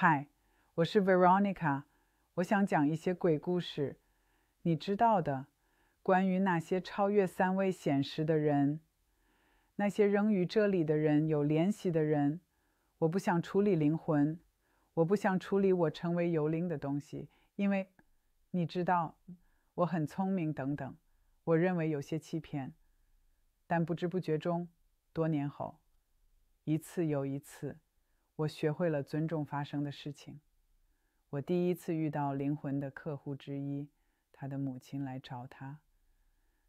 嗨，我是 Veronica。我想讲一些鬼故事，你知道的，关于那些超越三位显实的人，那些仍与这里的人有联系的人。我不想处理灵魂，我不想处理我成为幽灵的东西，因为你知道，我很聪明等等。我认为有些欺骗，但不知不觉中，多年后，一次又一次。我学会了尊重发生的事情。我第一次遇到灵魂的客户之一，他的母亲来找他。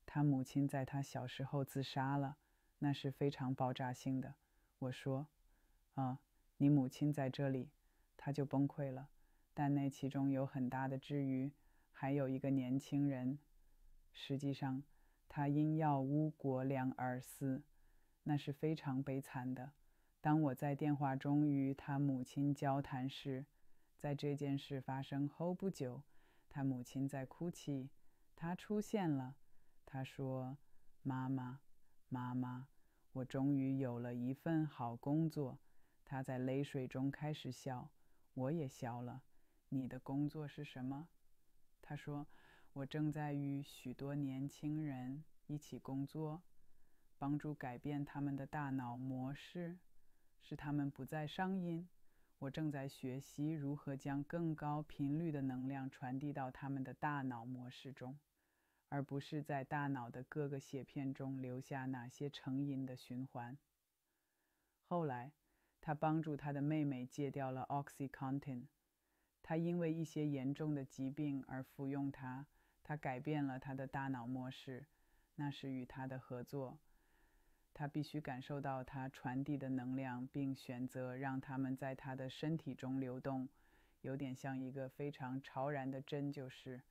他母亲在他小时候自杀了，那是非常爆炸性的。我说：“啊，你母亲在这里。”他就崩溃了。但那其中有很大的之余，还有一个年轻人，实际上他因要物国良而死，那是非常悲惨的。当我在电话中与他母亲交谈时，在这件事发生后不久，他母亲在哭泣。他出现了，他说：“妈妈，妈妈，我终于有了一份好工作。”他在泪水中开始笑，我也笑了。你的工作是什么？他说：“我正在与许多年轻人一起工作，帮助改变他们的大脑模式。”是他们不再伤阴。我正在学习如何将更高频率的能量传递到他们的大脑模式中，而不是在大脑的各个血片中留下哪些成因的循环。后来，他帮助他的妹妹戒掉了 OxyContin。他因为一些严重的疾病而服用它。他改变了他的大脑模式，那是与他的合作。他必须感受到他传递的能量，并选择让它们在他的身体中流动，有点像一个非常超然的针灸师。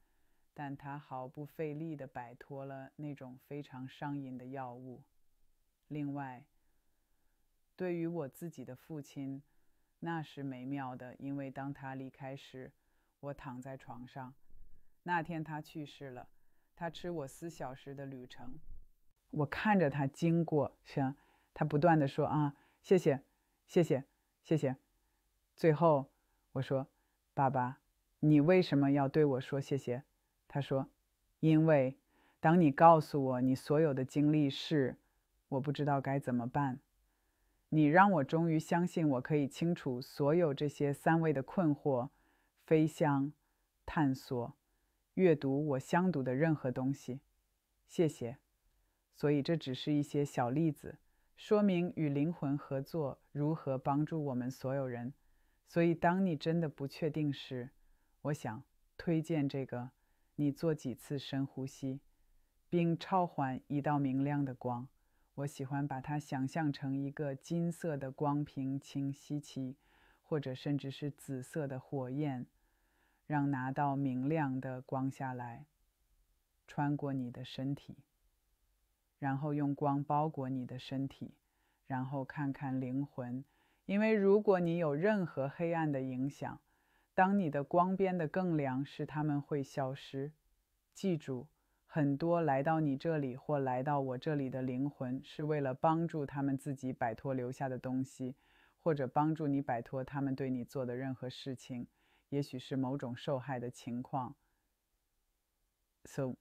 但他毫不费力地摆脱了那种非常上瘾的药物。另外，对于我自己的父亲，那是美妙的，因为当他离开时，我躺在床上。那天他去世了，他吃我四小时的旅程。我看着他经过，像他不断的说：“啊，谢谢，谢谢，谢谢。”最后我说：“爸爸，你为什么要对我说谢谢？”他说：“因为当你告诉我你所有的经历是我不知道该怎么办，你让我终于相信我可以清楚所有这些三位的困惑，飞翔、探索、阅读我想读的任何东西。谢谢。”所以这只是一些小例子，说明与灵魂合作如何帮助我们所有人。所以，当你真的不确定时，我想推荐这个：你做几次深呼吸，并超缓一道明亮的光。我喜欢把它想象成一个金色的光瓶清晰起，或者甚至是紫色的火焰，让那道明亮的光下来，穿过你的身体。然后用光包裹你的身体，然后看看灵魂，因为如果你有任何黑暗的影响，当你的光变得更亮时，它们会消失。记住，很多来到你这里或来到我这里的灵魂是为了帮助他们自己摆脱留下的东西，或者帮助你摆脱他们对你做的任何事情，也许是某种受害的情况。So.